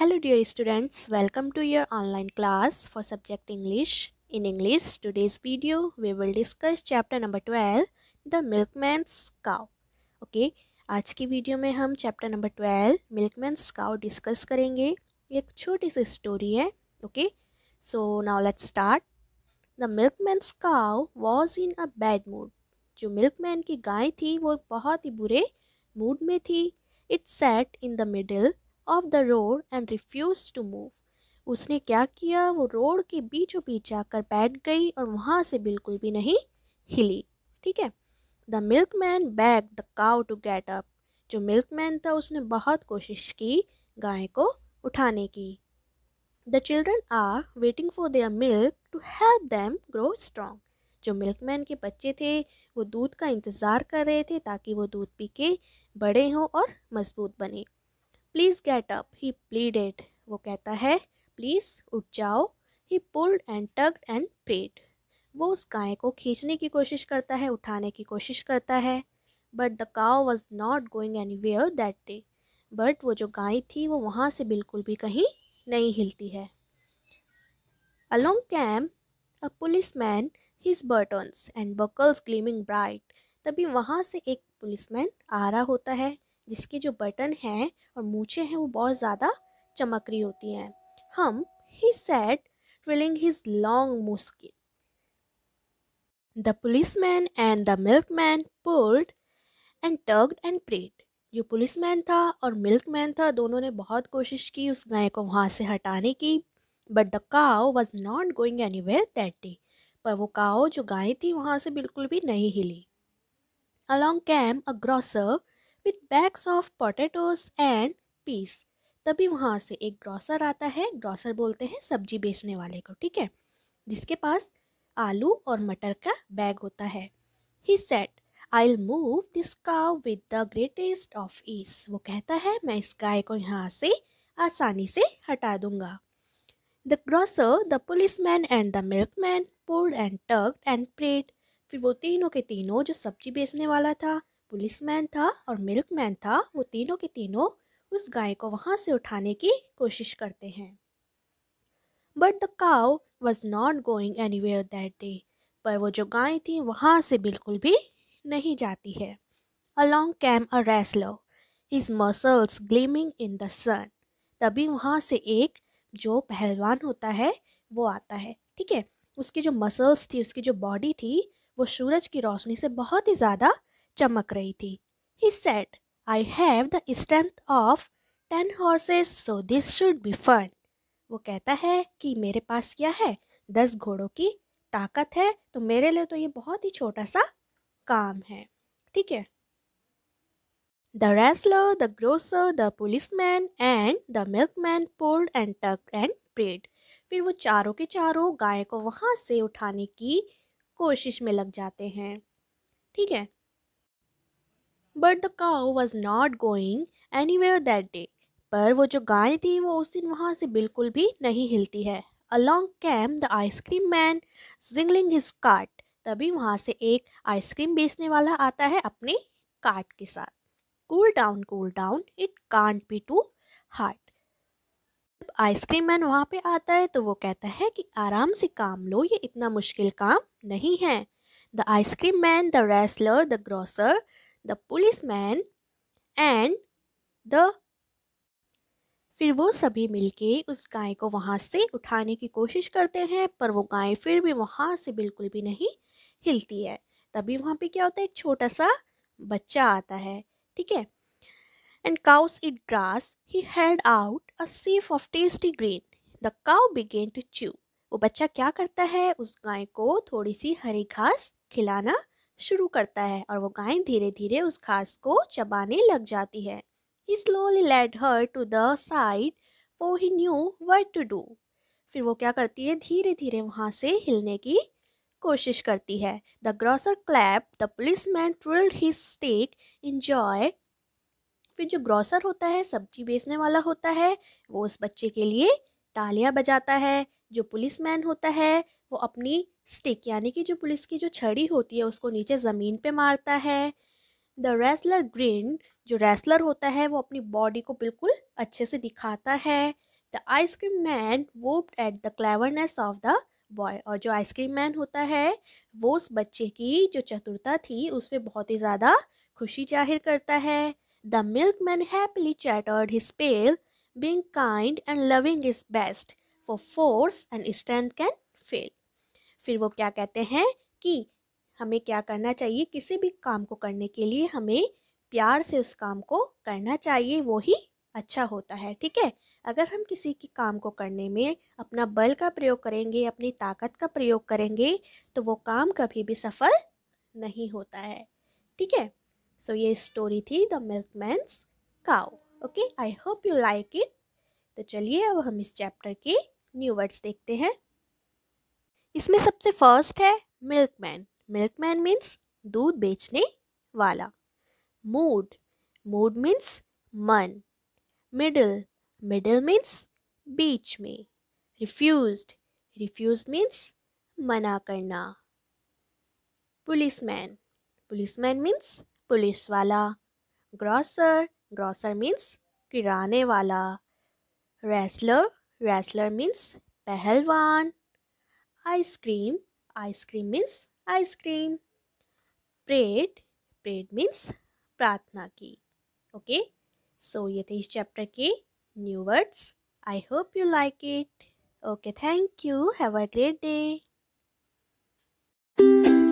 Hello dear students, welcome to your online class for subject English. In English, today's video we will discuss chapter number 12, The Milkman's Cow. Okay, आज की video में हम chapter number 12, Milkman's Cow discuss करेंगे एक छोटी सी story है okay so now let's start the milkman's cow was in a bad mood जो मिल्कमैन की गाय थी वो बहुत ही बुरे मूड में थी it sat in the middle of the road and refuse to move उसने क्या किया वो रोड के बीचों बीच जाकर बैठ गई और वहाँ से बिल्कुल भी नहीं हिली ठीक है the milk man begged the cow to get up जो मिल्क मैन था उसने बहुत कोशिश की गाय को उठाने की the children are waiting for their milk to help them grow strong जो मिल्कमैन के बच्चे थे वो दूध का इंतज़ार कर रहे थे ताकि वो दूध पी के बड़े हों और मजबूत बने please get up he pleaded वो कहता है प्लीज़ उठ जाओ he pulled and tugged and prayed वो उस गाय को खींचने की कोशिश करता है उठाने की कोशिश करता है but the cow was not going anywhere that day but वो जो गाय थी वो वहाँ से बिल्कुल भी कहीं नहीं हिलती है along came a policeman his buttons and buckles gleaming bright तभी वहाँ से एक पुलिसमैन आ रहा होता है जिसके जो बटन हैं और मूछे हैं वो बहुत ज़्यादा चमक रही होती हैं हम ही sat trilling his long moustache the police man and the milk milkman pulled and टर्ग एंड प्रेड जो पुलिस मैन था और मिल्क मैन था दोनों ने बहुत कोशिश की उस गाय को वहाँ से हटाने की but the cow was not going anywhere that day पर वो काओ जो गाय थी वहाँ से बिल्कुल भी नहीं हिली along came a grocer with bags of potatoes and peas तभी वहाँ से एक ग्रॉसर आता है ग्रॉसर बोलते हैं सब्जी बेचने वाले को ठीक है जिसके पास आलू और मटर का बैग होता है he said I move this cow with the greatest of ease वो कहता है मैं इस गाय को यहाँ से आसानी से हटा दूंगा the grocer the police man and the milk milkman pulled and टर्क एंड प्रेड फिर वो तीनों के तीनों जो सब्जी बेचने वाला था पुलिसमैन था और मिल्कमैन था वो तीनों के तीनों उस गाय को वहाँ से उठाने की कोशिश करते हैं but the cow was not going anywhere that day पर वो जो गाय थी वहाँ से बिल्कुल भी नहीं जाती है along came a wrestler his muscles gleaming in the sun तभी वहाँ से एक जो पहलवान होता है वो आता है ठीक है उसकी जो मसल्स थी उसकी जो बॉडी थी वो सूरज की रोशनी से बहुत ही ज़्यादा चमक रही थी he said I have the strength of ten horses so this should be fun वो कहता है कि मेरे पास क्या है दस घोड़ों की ताकत है तो मेरे लिए तो ये बहुत ही छोटा सा काम है ठीक है the wrestler, the grocer, the policeman and the milkman pulled and tugged and prayed फिर वो चारों के चारों गाय को वहाँ से उठाने की कोशिश में लग जाते हैं ठीक है but the cow was not going anywhere that day पर वो जो गाय थी वो उस दिन वहाँ से बिल्कुल भी नहीं हिलती है along came the ice cream man jingling his cart तभी वहाँ से एक आइसक्रीम बेचने वाला आता है अपने कार्ट के साथ cool down cool down it can't be too hard जब आइसक्रीम मैन वहाँ पे आता है तो वो कहता है कि आराम से काम लो ये इतना मुश्किल काम नहीं है the ice cream man the wrestler the grocer the police man and the फिर वो सभी मिलके उस गाय को वहाँ से उठाने की कोशिश करते हैं पर वो गाय फिर भी वहाँ से बिल्कुल भी नहीं हिलती है तभी वहाँ पे क्या होता है एक छोटा सा बच्चा आता है ठीक है and cows eat grass he held out a sheaf of tasty green the cow began to chew वो बच्चा क्या करता है उस गाय को थोड़ी सी हरी घास खिलाना शुरू करता है और वो गाय धीरे धीरे उस घास को चबाने लग जाती है he slowly led her to the side for he knew what to do फिर वो क्या करती है धीरे धीरे वहाँ से हिलने की कोशिश करती है the grocer clap the police man thrilled he stake enjoy फिर जो ग्रॉसर होता है सब्जी बेचने वाला होता है वो उस बच्चे के लिए तालियां बजाता है जो पुलिस मैन होता है वो अपनी स्टिक यानी कि जो पुलिस की जो छड़ी होती है उसको नीचे ज़मीन पे मारता है द रेसलर ग्रीन जो रेसलर होता है वो अपनी बॉडी को बिल्कुल अच्छे से दिखाता है द आइसक्रीम मैन वो at the cleverness of the boy और जो आइसक्रीम मैन होता है वो उस बच्चे की जो चतुरता थी उस पर बहुत ही ज़्यादा खुशी जाहिर करता है the milk man happily chattered his pal being kind and loving is best for force and strength can fail फिर वो क्या कहते हैं कि हमें क्या करना चाहिए किसी भी काम को करने के लिए हमें प्यार से उस काम को करना चाहिए वो ही अच्छा होता है ठीक है अगर हम किसी के काम को करने में अपना बल का प्रयोग करेंगे अपनी ताकत का प्रयोग करेंगे तो वो काम कभी भी सफ़ल नहीं होता है ठीक है सो ये स्टोरी थी the milk man's cow okay I hope you like it तो चलिए अब हम इस चैप्टर के न्यू वर्ड्स देखते हैं इसमें सबसे फर्स्ट है milk man milk man means दूध बेचने वाला मूड मूड मीन्स मन मिडल मिडल मीन्स बीच में रिफ्यूज्ड रिफ्यूज मीन्स मना करना पुलिसमैन पुलिसमैन मीन्स पुलिस वाला ग्रॉसर ग्रॉसर मीन्स किराने वाला रेसलर रेसलर मीन्स पहलवान ice cream ice cream means ice cream prayed prayed means प्रार्थना की ओके सो ये थे इस चैप्टर के new words I hope you like it okay thank you have a great day